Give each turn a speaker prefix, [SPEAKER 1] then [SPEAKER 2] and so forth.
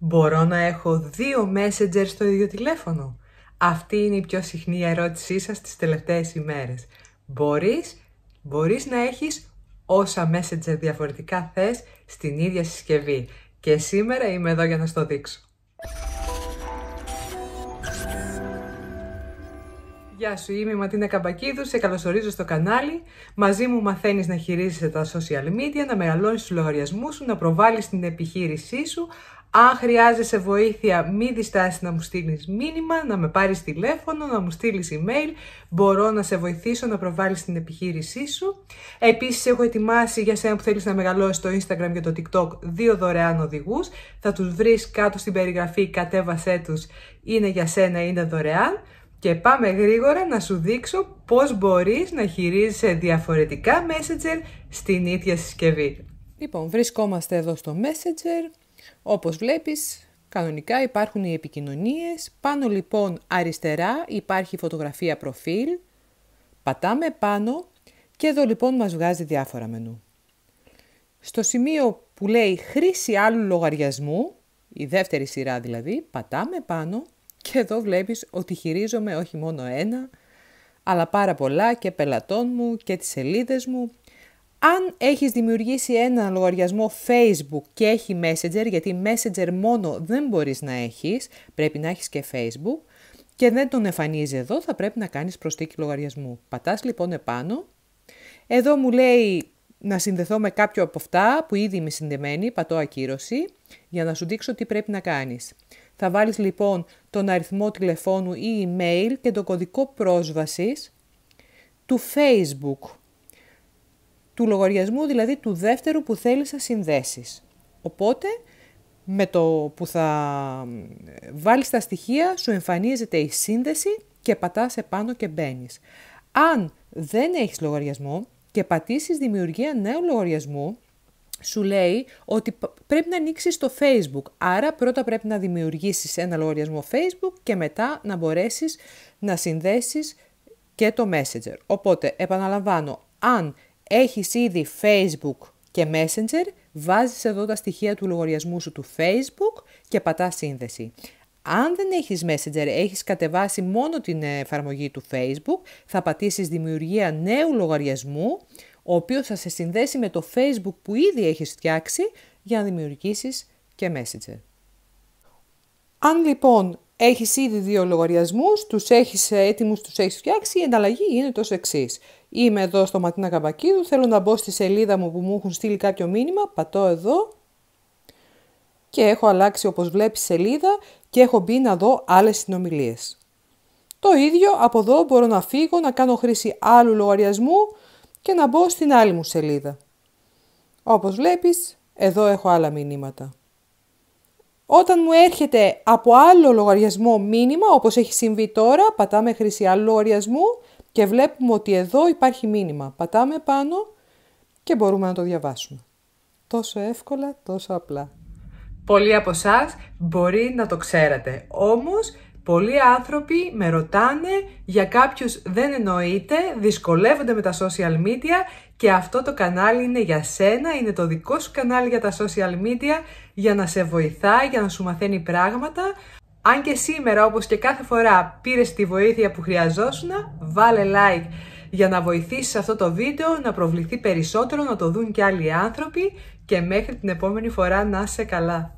[SPEAKER 1] Μπορώ να έχω δύο messenger στο ίδιο τηλέφωνο. Αυτή είναι η πιο συχνή ερώτησή σας τις τελευταίες ημέρες. Μπορείς, μπορείς να έχεις όσα messenger διαφορετικά θες στην ίδια συσκευή. Και σήμερα είμαι εδώ για να το δείξω. Γεια σου, είμαι η Ματίνα Καμπακίδου, σε καλωσορίζω στο κανάλι. Μαζί μου μαθαίνεις να χειρίζεσαι τα social media, να μεγαλώνεις τους λογαριασμούς σου, να προβάλλεις την επιχείρησή σου, αν χρειάζεσαι βοήθεια, μην διστάσεις να μου στείλεις μήνυμα, να με πάρεις τηλέφωνο, να μου στείλεις email. Μπορώ να σε βοηθήσω να προβάλλεις την επιχείρησή σου. Επίσης, έχω ετοιμάσει για σένα που θέλεις να μεγαλώσεις το Instagram και το TikTok δύο δωρεάν οδηγούς. Θα τους βρεις κάτω στην περιγραφή, κατέβασέ τους, Είναι για σένα, είναι δωρεάν. Και πάμε γρήγορα να σου δείξω πώς μπορείς να χειρίζεσαι διαφορετικά Messenger στην ίδια συσκευή. Λοιπόν, βρισκόμαστε εδώ στο Messenger όπως βλέπεις, κανονικά υπάρχουν οι επικοινωνίες. Πάνω λοιπόν αριστερά υπάρχει η φωτογραφία προφίλ. Πατάμε πάνω και εδώ λοιπόν μας βγάζει διάφορα μενού. Στο σημείο που λέει χρήση άλλου λογαριασμού, η δεύτερη σειρά δηλαδή, πατάμε πάνω και εδώ βλέπεις ότι χειρίζομαι όχι μόνο ένα, αλλά πάρα πολλά και πελατών μου και τις σελίδες μου αν έχεις δημιουργήσει ένα λογαριασμό Facebook και έχει Messenger, γιατί Messenger μόνο δεν μπορείς να έχεις, πρέπει να έχεις και Facebook, και δεν τον εμφανίζει εδώ, θα πρέπει να κάνεις προσθήκη λογαριασμού. Πατάς λοιπόν επάνω. Εδώ μου λέει να συνδεθώ με κάποιο από αυτά που ήδη είμαι συνδεμένη, πατώ ακύρωση, για να σου δείξω τι πρέπει να κάνεις. Θα βάλεις λοιπόν τον αριθμό τηλεφώνου ή email και τον κωδικό πρόσβασης του Facebook του λογαριασμού, δηλαδή του δεύτερου που θέλεις να συνδέσεις. Οπότε, με το που θα βάλεις τα στοιχεία, σου εμφανίζεται η σύνδεση και πατάς επάνω και μπαίνεις. Αν δεν έχεις λογαριασμό και πατήσεις δημιουργία νέου λογαριασμού, σου λέει ότι πρέπει να ανοίξεις το Facebook. Άρα πρώτα πρέπει να δημιουργήσεις ένα λογαριασμό Facebook και μετά να μπορέσεις να συνδέσεις και το Messenger. Οπότε επαναλαμβάνω, αν έχεις ήδη Facebook και Messenger, βάζεις εδώ τα στοιχεία του λογαριασμού σου του Facebook και πατάς σύνδεση. Αν δεν έχεις Messenger, έχεις κατεβάσει μόνο την εφαρμογή του Facebook, θα πατήσεις δημιουργία νέου λογαριασμού, ο οποίος θα σε συνδέσει με το Facebook που ήδη έχεις φτιάξει για να δημιουργήσεις και Messenger. Αν λοιπόν Έχεις ήδη δύο λογαριασμούς, τους έχεις έτοιμους, τους έχεις φτιάξει, η εναλλαγή είναι τόσο εξής. Είμαι εδώ στο Ματίνα Καμπακίδου, θέλω να μπω στη σελίδα μου που μου έχουν στείλει κάποιο μήνυμα, πατώ εδώ και έχω αλλάξει όπως βλέπεις σελίδα και έχω μπει να δω άλλες συνομιλίες. Το ίδιο από εδώ μπορώ να φύγω, να κάνω χρήση άλλου λογαριασμού και να μπω στην άλλη μου σελίδα. Όπως βλέπεις, εδώ έχω άλλα μηνύματα. Όταν μου έρχεται από άλλο λογαριασμό μήνυμα, όπως έχει συμβεί τώρα, πατάμε χρήση άλλου λογαριασμού και βλέπουμε ότι εδώ υπάρχει μήνυμα. Πατάμε πάνω και μπορούμε να το διαβάσουμε. Τόσο εύκολα, τόσο απλά. Πολλοί από εσάς μπορεί να το ξέρατε, όμως Πολλοί άνθρωποι με ρωτάνε, για κάποιους δεν εννοείται, δυσκολεύονται με τα social media και αυτό το κανάλι είναι για σένα, είναι το δικό σου κανάλι για τα social media για να σε βοηθάει, για να σου μαθαίνει πράγματα. Αν και σήμερα όπως και κάθε φορά πήρες τη βοήθεια που χρειαζόσουν, βάλε like για να βοηθήσεις αυτό το βίντεο να προβληθεί περισσότερο, να το δουν και άλλοι άνθρωποι και μέχρι την επόμενη φορά να είσαι καλά.